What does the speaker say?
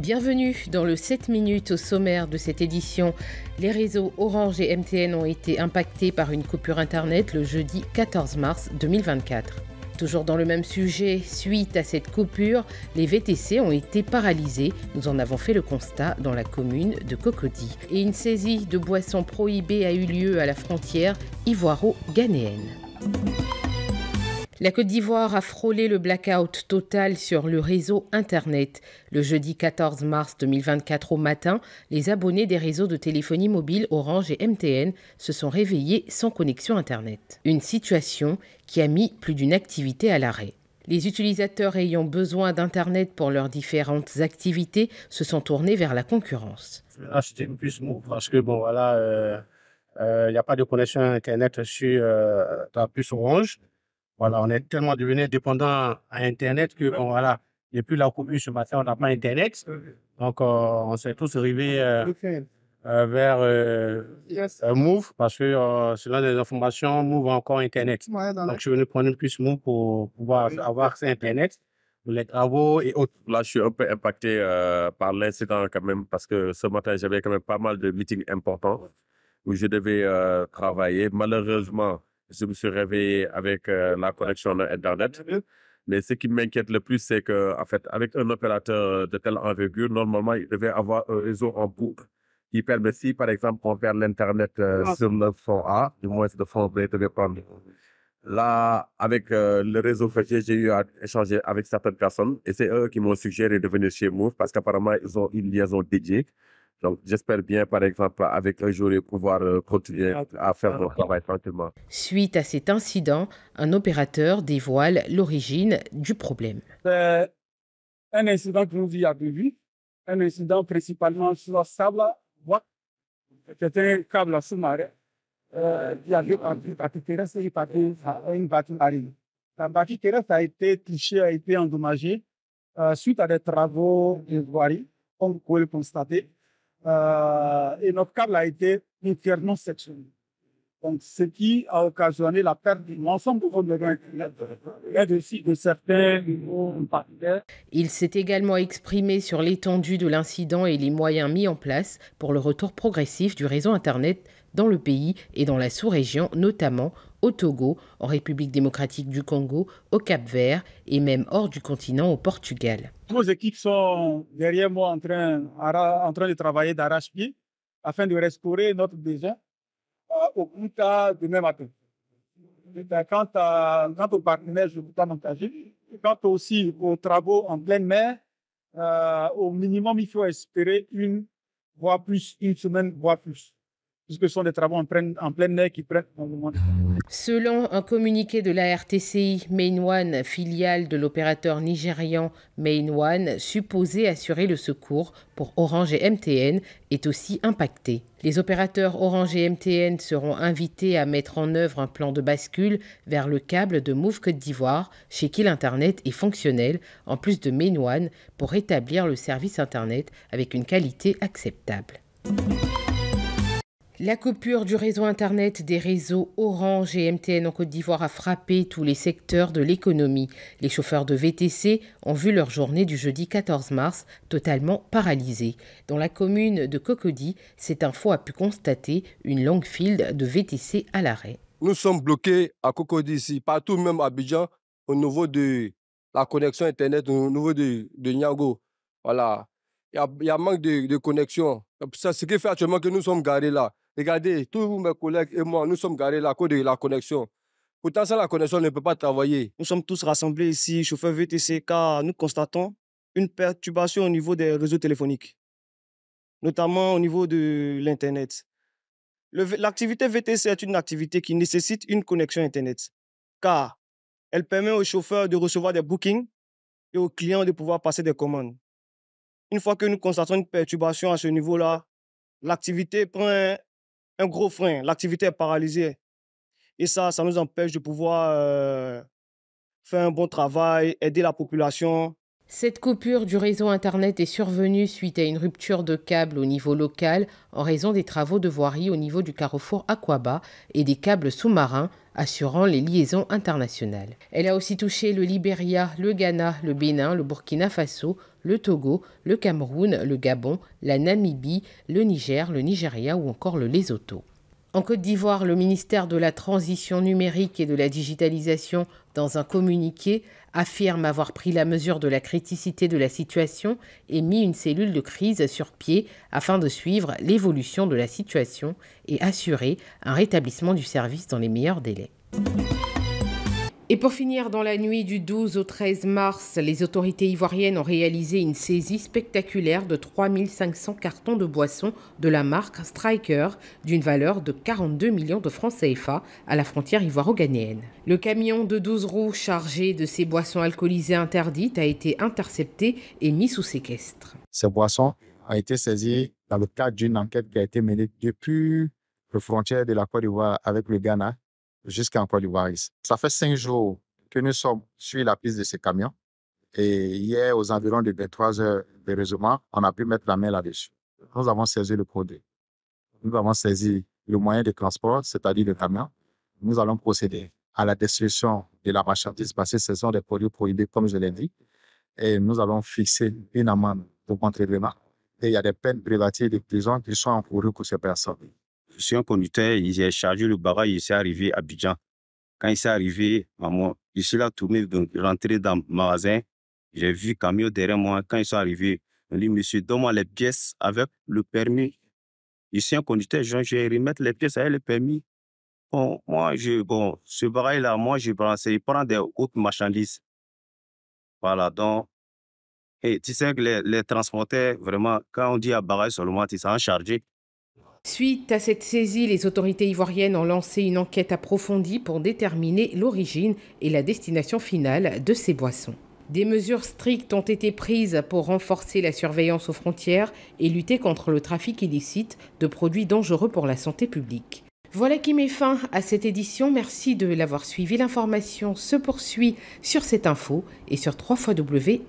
Bienvenue dans le 7 minutes au sommaire de cette édition. Les réseaux Orange et MTN ont été impactés par une coupure Internet le jeudi 14 mars 2024. Toujours dans le même sujet, suite à cette coupure, les VTC ont été paralysés. Nous en avons fait le constat dans la commune de Cocody. Et une saisie de boissons prohibées a eu lieu à la frontière ivoiro-ghanéenne. La Côte d'Ivoire a frôlé le blackout total sur le réseau Internet. Le jeudi 14 mars 2024 au matin, les abonnés des réseaux de téléphonie mobile Orange et MTN se sont réveillés sans connexion Internet. Une situation qui a mis plus d'une activité à l'arrêt. Les utilisateurs ayant besoin d'Internet pour leurs différentes activités se sont tournés vers la concurrence. vais c'était plus parce que, bon, voilà, il euh, n'y euh, a pas de connexion Internet sur euh, puce Orange. Voilà, on est tellement devenu dépendant à Internet que, bon, voilà, depuis la commune ce matin, on n'a pas Internet. Donc, euh, on s'est tous arrivés euh, euh, vers Move parce que selon les informations, Move a encore Internet. Donc, je suis venu prendre une puce Move pour pouvoir avoir accès Internet les travaux et autres. Là, je suis un peu impacté par l'incident quand même parce que ce matin, j'avais quand même pas mal de meetings importants où je devais travailler. Malheureusement, je me suis réveillé avec la euh, connexion Internet. Mais ce qui m'inquiète le plus, c'est que, en fait, avec un opérateur euh, de telle envergure, normalement, il devait avoir un réseau en boucle qui permet, si par exemple, on perd l'Internet euh, sur le fond A, du moins, le fond B devait prendre. Là, avec le réseau que j'ai eu à échanger avec certaines personnes, et c'est eux qui m'ont suggéré de venir chez Move parce qu'apparemment, ils ont une liaison dédiée. Donc, j'espère bien, par exemple, avec un jour, pouvoir euh, continuer ah, à faire ah, mon travail tranquillement. Suite à cet incident, un opérateur dévoile l'origine du problème. C'est un incident que nous y avons vu, un incident principalement sur le sable, était un câble sous-marin Il y avait une partie terrestre et une partie marine. La partie terrestre a été touchée, a été endommagée euh, suite à des travaux de voirie, comme vous pouvez le constater. Euh, et notre câble a été entièrement sectionné. Donc, ce qui a occasionné la perte de l'ensemble de Internet et aussi de certains partenaires. Il s'est également exprimé sur l'étendue de l'incident et les moyens mis en place pour le retour progressif du réseau Internet dans le pays et dans la sous-région, notamment au Togo, en République démocratique du Congo, au Cap-Vert et même hors du continent au Portugal. Nos équipes sont derrière moi en train, en train de travailler d'arrache-pied afin de restaurer notre déjà euh, au plus de demain matin. Euh, quant, au quant je vous en engage. Quant aussi aux travaux en pleine mer, euh, au minimum, il faut espérer une, voire plus, une semaine, voire plus puisque ce sont des travaux en pleine qui prennent Selon un communiqué de la RTCI, filiale de l'opérateur nigérian Main One, supposé assurer le secours pour Orange et MTN, est aussi impacté. Les opérateurs Orange et MTN seront invités à mettre en œuvre un plan de bascule vers le câble de Move Côte d'Ivoire, chez qui l'Internet est fonctionnel, en plus de MainOne, pour rétablir le service Internet avec une qualité acceptable. La coupure du réseau Internet des réseaux Orange et MTN en Côte d'Ivoire a frappé tous les secteurs de l'économie. Les chauffeurs de VTC ont vu leur journée du jeudi 14 mars totalement paralysée. Dans la commune de Cocody, cette info a pu constater une longue file de VTC à l'arrêt. Nous sommes bloqués à Cocody ici, partout même à Abidjan, au niveau de la connexion Internet, au niveau de, de Voilà. Il y, a, manque de, de connexion. C'est ce qui fait actuellement que nous sommes garés là. Regardez, tous mes collègues et moi, nous sommes garés à de la connexion. Pourtant, sans la connexion, on ne peut pas travailler. Nous sommes tous rassemblés ici, chauffeurs VTC, car nous constatons une perturbation au niveau des réseaux téléphoniques, notamment au niveau de l'Internet. L'activité VTC est une activité qui nécessite une connexion Internet, car elle permet aux chauffeurs de recevoir des bookings et aux clients de pouvoir passer des commandes. Une fois que nous constatons une perturbation à ce niveau-là, l'activité prend un gros frein. L'activité est paralysée. Et ça, ça nous empêche de pouvoir euh, faire un bon travail, aider la population. Cette coupure du réseau Internet est survenue suite à une rupture de câbles au niveau local en raison des travaux de voirie au niveau du carrefour Aquaba et des câbles sous-marins assurant les liaisons internationales. Elle a aussi touché le Libéria, le Ghana, le Bénin, le Burkina Faso, le Togo, le Cameroun, le Gabon, la Namibie, le Niger, le Nigeria ou encore le Lesotho. En Côte d'Ivoire, le ministère de la Transition numérique et de la digitalisation, dans un communiqué, affirme avoir pris la mesure de la criticité de la situation et mis une cellule de crise sur pied afin de suivre l'évolution de la situation et assurer un rétablissement du service dans les meilleurs délais. Et pour finir, dans la nuit du 12 au 13 mars, les autorités ivoiriennes ont réalisé une saisie spectaculaire de 3500 cartons de boissons de la marque Striker d'une valeur de 42 millions de francs CFA à la frontière ivoiro-ghanéenne. Le camion de 12 roues chargé de ces boissons alcoolisées interdites a été intercepté et mis sous séquestre. Ces boissons ont été saisies dans le cadre d'une enquête qui a été menée depuis la frontière de la Côte d'Ivoire avec le Ghana jusqu'en Côte d'Ivoire. Ça fait cinq jours que nous sommes sur la piste de ces camions. Et hier, aux environs de 23 heures de résumé, on a pu mettre la main là-dessus. Nous avons saisi le produit. Nous avons saisi le moyen de transport, c'est-à-dire le camion. Nous allons procéder à la destruction de la marchandise parce que ce sont des produits prohibés, comme je l'ai dit. Et nous allons fixer une amende pour contrevenant. Et il y a des peines privatives de prison qui sont encourues pour ces personnes sur un conducteur, il a chargé le barrage, il s'est arrivé à Abidjan. Quand il s'est arrivé, maman, je suis là tourné, donc rentré dans le magasin. J'ai vu camion derrière moi. Quand ils sont arrivés, on dit, monsieur, donne-moi les pièces avec le permis. Je suis un conducteur, je vais remettre les pièces avec le permis. Bon, moi, je, bon, ce barrage-là, moi, je prends, il prend des autres marchandises. Voilà, donc, et tu sais que les, les transporteurs, vraiment, quand on dit à barrage seulement, ils sont chargés. Suite à cette saisie, les autorités ivoiriennes ont lancé une enquête approfondie pour déterminer l'origine et la destination finale de ces boissons. Des mesures strictes ont été prises pour renforcer la surveillance aux frontières et lutter contre le trafic illicite de produits dangereux pour la santé publique. Voilà qui met fin à cette édition. Merci de l'avoir suivi. L'information se poursuit sur cette info et sur www.cetinfo.ci.